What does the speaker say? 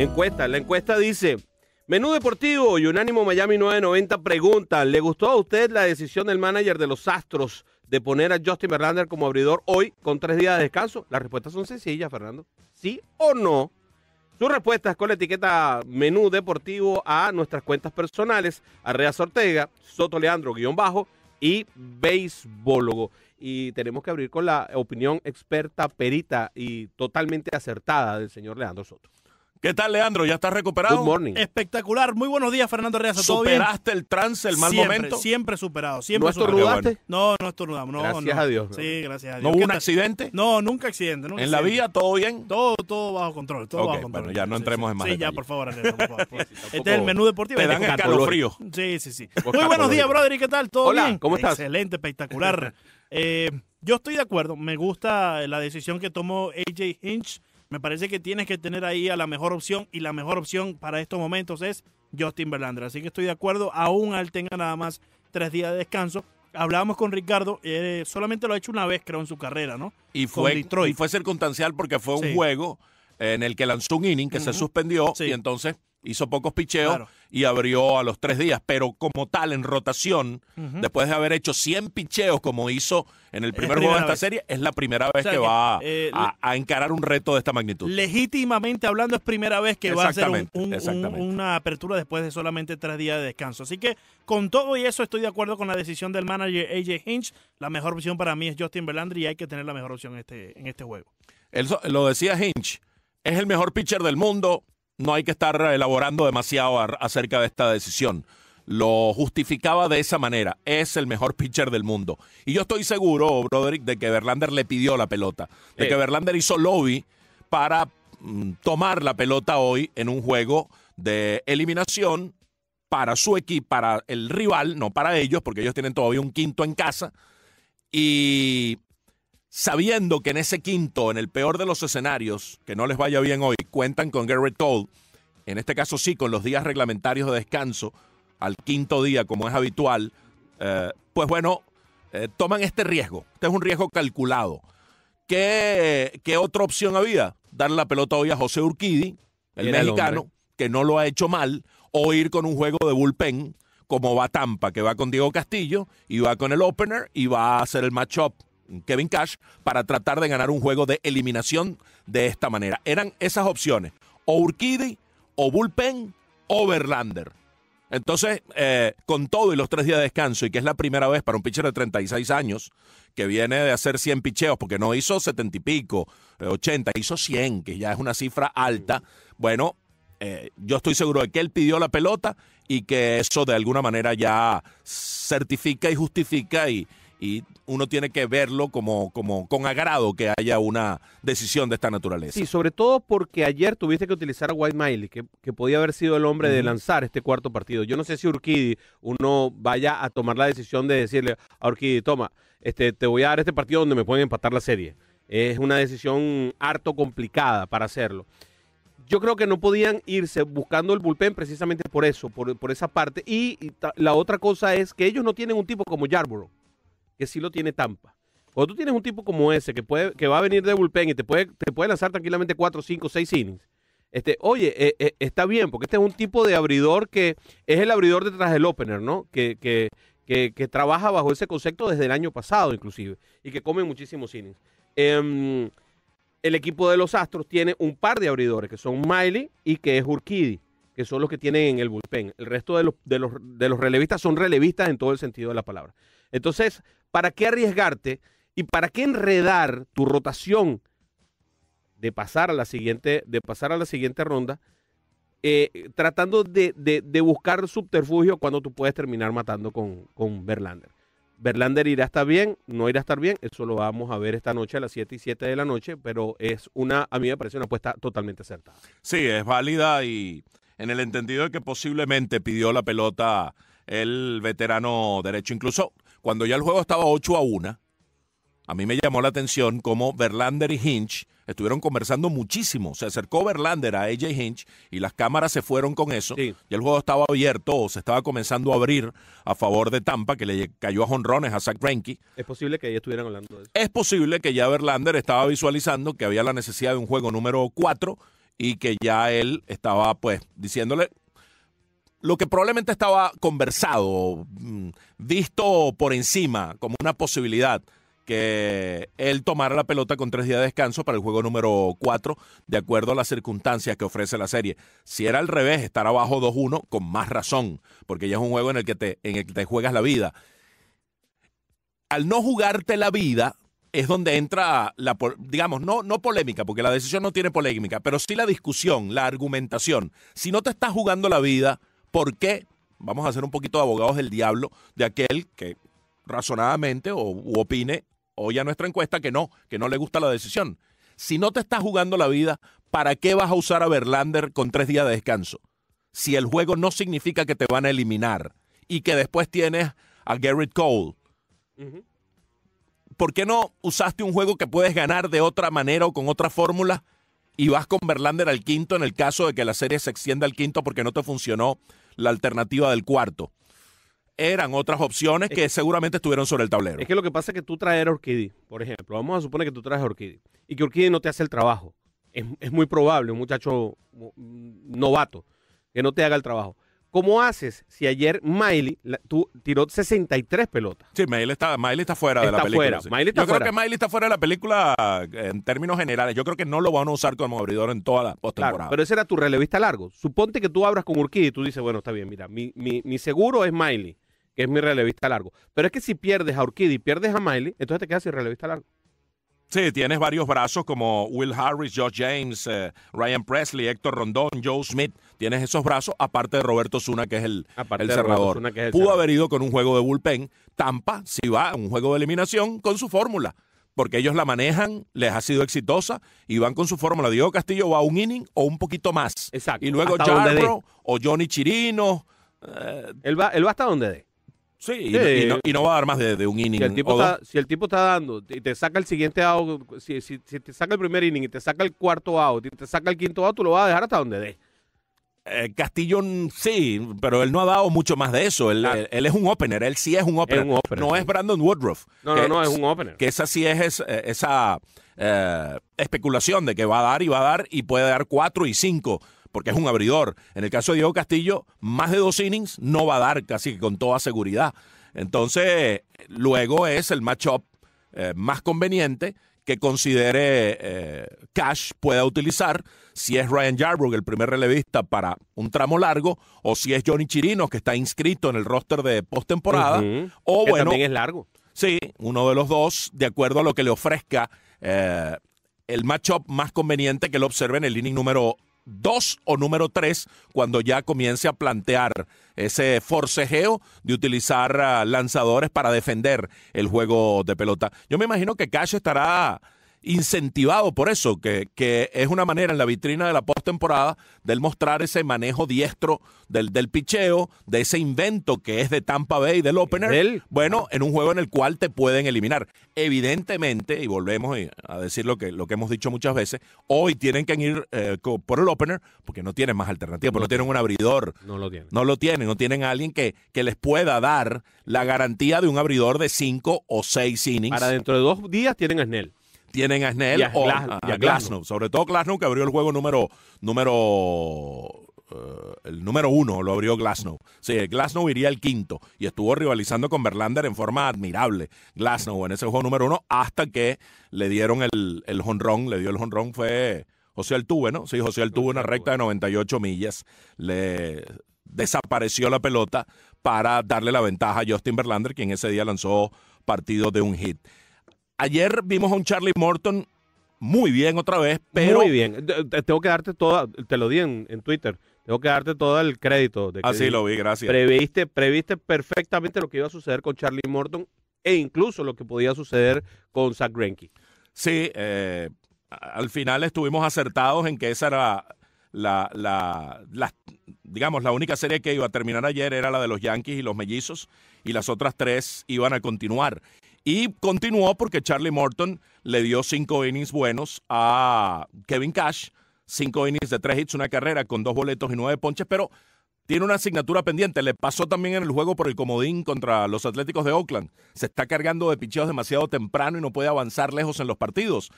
Encuesta, la encuesta dice, menú deportivo y unánimo Miami 990 pregunta, ¿le gustó a usted la decisión del manager de los Astros de poner a Justin Verlander como abridor hoy con tres días de descanso? Las respuestas son sencillas, Fernando. ¿Sí o no? Sus es con la etiqueta menú deportivo a nuestras cuentas personales, Arreas Ortega, Soto Leandro guión bajo y Beisbólogo. Y tenemos que abrir con la opinión experta, perita y totalmente acertada del señor Leandro Soto. ¿Qué tal, Leandro? ¿Ya estás recuperado? morning. Espectacular. Muy buenos días, Fernando Reyes. ¿Todo ¿Superaste el trance, el mal momento? Siempre superado. ¿No estornudaste? No, no estornudamos. gracias a Dios. Sí, gracias a Dios. ¿No hubo un accidente? No, nunca accidente. ¿En la vía todo bien? Todo, todo bajo control. Todo bajo control. Bueno, ya no entremos en más Sí, ya, por favor, este es el menú deportivo. Te este dan frío. Sí, sí, sí. Muy buenos días, brother. qué tal? ¿Todo Hola, ¿cómo estás? Excelente, espectacular. Eh, yo estoy de acuerdo. Me gusta la decisión que tomó AJ Hinch me parece que tienes que tener ahí a la mejor opción y la mejor opción para estos momentos es Justin Verlander. Así que estoy de acuerdo, aún al tenga nada más tres días de descanso. Hablábamos con Ricardo, eh, solamente lo ha hecho una vez, creo, en su carrera, ¿no? Y fue, y fue circunstancial porque fue un juego en el que lanzó un inning que se suspendió y entonces hizo pocos picheos y abrió a los tres días. Pero como tal, en rotación, después de haber hecho 100 picheos como hizo en el primer juego de esta serie, es la primera vez que, va eh, a, encarar un reto de esta magnitud. Legítimamente hablando, es primera vez que va a hacer una apertura después de solamente tres días de descanso. Así que con todo y eso, estoy de acuerdo con la decisión del manager AJ Hinch. La mejor opción para mí es Justin Verlander y hay que tener la mejor opción en este, en este juego. lo decía Hinch, es el mejor pitcher del mundo, no hay que estar elaborando demasiado acerca de esta decisión. Lo justificaba de esa manera. Es el mejor pitcher del mundo. Y yo estoy seguro, Broderick, de que Verlander le pidió la pelota. De que Verlander hizo lobby para mm, tomar la pelota hoy en un juego de eliminación para su equipo, para el rival, no para ellos, porque ellos tienen todavía un quinto en casa. Y sabiendo que en ese quinto, en el peor de los escenarios, que no les vaya bien hoy, cuentan con Garrett Cole, en este caso sí, con los días reglamentarios de descanso, al quinto día, como es habitual, eh, pues bueno, eh, toman este riesgo. Este es un riesgo calculado. ¿Qué, ¿Qué, otra opción había? Dar la pelota hoy a José Urquidi, el mexicano, que no lo ha hecho mal, o ir con un juego de bullpen como va Tampa, que va con Diego Castillo y va con el opener y va a hacer el matchup Kevin Cash para tratar de ganar un juego de eliminación de esta manera. Eran esas opciones, o Urquidi, o Bullpen, o Verlander. Entonces, eh, con todo y los tres días de descanso, y que es la primera vez para un pitcher de 36 años, que viene de hacer 100 picheos, porque no hizo 70 y pico, 80, eh, hizo 100, que ya es una cifra alta, bueno, eh, yo estoy seguro de que él pidió la pelota y que eso de alguna manera ya certifica y justifica y, y uno tiene que verlo como, como con agrado que haya una decisión de esta naturaleza. Sí, sobre todo porque ayer tuviste que utilizar a White Miley, que, podía haber sido el hombre de lanzar este cuarto partido. Yo no sé si Urquidi uno vaya a tomar la decisión de decirle a Urquidi, toma, este, te voy a dar este partido donde me pueden empatar la serie. Es una decisión harto complicada para hacerlo yo creo que no podían irse buscando el bullpen precisamente por eso, por, esa parte. Y, la otra cosa es que ellos no tienen un tipo como Yarborough que sí lo tiene Tampa. Cuando tú tienes un tipo como ese que puede, que va a venir de bullpen y te puede, te puede lanzar tranquilamente 4, 5, 6 innings, este, oye, eh, eh, está bien, porque este es un tipo de abridor que es el abridor detrás del opener, ¿no? Que, que, trabaja bajo ese concepto desde el año pasado, inclusive, y que come muchísimos innings. Em, el equipo de los Astros tiene un par de abridores, que son Miley y que es Urquidi que son los que tienen en el bullpen. El resto de los, relevistas son relevistas en todo el sentido de la palabra. Entonces, ¿para qué arriesgarte y para qué enredar tu rotación de pasar a la siguiente, de pasar a la siguiente ronda? Eh, tratando de, buscar subterfugio cuando tú puedes terminar matando con, con Berlander irá a estar bien, no irá a estar bien, eso lo vamos a ver esta noche a las 7 y 7 de la noche, pero es una, a mí me parece una apuesta totalmente acertada. Sí, es válida y en el entendido de que posiblemente pidió la pelota el veterano derecho. Incluso cuando ya el juego estaba 8 a 1, a mí me llamó la atención cómo Verlander y Hinch estuvieron conversando muchísimo. Se acercó Verlander a AJ Hinch y las cámaras se fueron con eso. Y el juego estaba abierto o se estaba comenzando a abrir a favor de Tampa, que le cayó a jonrones a Zach Greinke. Es posible que ellos estuvieran hablando de eso. Es posible que ya Verlander estaba visualizando que había la necesidad de un juego número 4 y que ya él estaba pues diciéndole lo que probablemente estaba conversado, mm, visto por encima como una posibilidad que él tomara la pelota con tres días de descanso para el juego número cuatro, de acuerdo a las circunstancias que ofrece la serie. Si era al revés, estar abajo 2-1, con más razón, porque ya es un juego en el, que te, en el que te juegas la vida. Al no jugarte la vida, es donde entra la, digamos, no, no polémica, porque la decisión no tiene polémica, pero sí la discusión, la argumentación. Si no te estás jugando la vida, ¿por qué? Vamos a ser un poquito de abogados del diablo, de aquel que razonadamente o opine hoy a nuestra encuesta que no, que no le gusta la decisión. Si no te estás jugando la vida, ¿para qué vas a usar a Verlander con tres días de descanso? Si el juego no significa que te van a eliminar y que después tienes a Garrett Cole, ¿por qué no usaste un juego que puedes ganar de otra manera o con otra fórmula? Y vas con Berlander al quinto en el caso de que la serie se extienda al quinto porque no te funcionó la alternativa del cuarto. Eran otras opciones que seguramente estuvieron sobre el tablero. Es que lo que pasa es que tú traes a por ejemplo. Vamos a suponer que tú traes a Orquídea y que Orquídea no te hace el trabajo. Es, es muy probable, un muchacho mm, novato, que no te haga el trabajo. ¿Cómo haces si ayer Miley tú, tiró 63 pelotas? Sí, Miley está, Miley está fuera de la película. Fuera. Yo creo que Miley está fuera de la película eh, en términos generales. Yo creo que no lo van a usar como abridor en toda la postemporada. pero ese era tu relevista largo. Suponte que tú abras con Urquidy y tú dices, bueno, está bien, mira, mi, mi, seguro es Miley, que es mi relevista largo. Pero es que si pierdes a Urquidy y pierdes a Miley, entonces te quedas sin relevista largo. Sí, tienes varios brazos como Will Harris, Josh James, eh, Ryan Presley, Héctor Rondón, Joe Smith. Tienes esos brazos, aparte de Roberto Zuna, que es el, el cerrador. Pudo haber ido con un juego de bullpen. Tampa, si va a un juego de eliminación, con su fórmula. Porque ellos la manejan, les ha sido exitosa y van con su fórmula. Diego Castillo va a un inning o un poquito más. Exacto. Y luego Jarro o Johnny Chirino. Eh, él, va, él va hasta donde dé. Sí, Y, no, va a dar más de, un inning. Si el, tipo está, dando y te saca el siguiente out, si, si, te saca el primer inning y te saca el cuarto out y te saca el quinto out, tú lo vas a dejar hasta donde dé. Eh, Castillo sí, pero él no ha dado mucho más de eso. Él, es un opener, él sí es un opener. no es Brandon Woodruff. No, no, no, es un opener. Que esa sí es, eh, esa eh, especulación de que va a dar y va a dar y puede dar cuatro y cinco porque es un abridor. En el caso de Diego Castillo, más de dos innings no va a dar casi con toda seguridad. Entonces, luego es el matchup eh, más conveniente que considere eh, Cash pueda utilizar, si es Ryan Jarbrook, el primer relevista para un tramo largo, o si es Johnny Chirino, que está inscrito en el roster de postemporada, o bueno... También es largo. Sí, uno de los dos, de acuerdo a lo que le ofrezca eh, el matchup más conveniente que lo observe en el inning número dos o número 3 cuando ya comience a plantear ese forcejeo de utilizar ah, lanzadores para defender el juego de pelota. Yo me imagino que Cash estará incentivado por eso, que, que, es una manera en la vitrina de la postemporada del mostrar ese manejo diestro del, del picheo, de ese invento que es de Tampa Bay, del opener. Bueno, en un juego en el cual te pueden eliminar. Evidentemente, y volvemos a decir lo que, lo que hemos dicho muchas veces, hoy tienen que ir eh, por el opener porque no tienen más alternativa, porque no, tienen un abridor. No lo tienen. No lo tienen, no tienen a alguien que, que les pueda dar la garantía de un abridor de cinco o seis innings. Para dentro de dos días tienen a Snell tienen a Snell y a, Glasnow. Sobre todo Glasnow que abrió el juego número, número eh, el número uno lo abrió Glasnow. Sí, Glasnow iría el quinto y estuvo rivalizando con Verlander en forma admirable. Glasnow en ese juego número uno hasta que le dieron el, el honrón, le dio el honrón, fue José Altuve, ¿no? Sí, José Altuve, una recta de 98 millas, le desapareció la pelota para darle la ventaja a Justin Verlander, quien ese día lanzó partido de un hit. Ayer vimos a un Charlie Morton muy bien otra vez, pero... Muy bien. Tengo que darte toda, te lo di en, Twitter, tengo que darte todo el crédito. De que Así ah, lo vi, gracias. Previste, previste perfectamente lo que iba a suceder con Charlie Morton e incluso lo que podía suceder con Zach Greinke. Sí, eh, al final estuvimos acertados en que esa era la, la, la, digamos, la única serie que iba a terminar ayer era la de los Yankees y los Mellizos, y las otras tres iban a continuar. Y continuó porque Charlie Morton le dio cinco innings buenos a Kevin Cash, cinco innings de tres hits, una carrera con dos boletos y nueve ponches, pero tiene una asignatura pendiente. Le pasó también en el juego por el comodín contra los Atléticos de Oakland. Se está cargando de picheos demasiado temprano y no puede avanzar lejos en los partidos.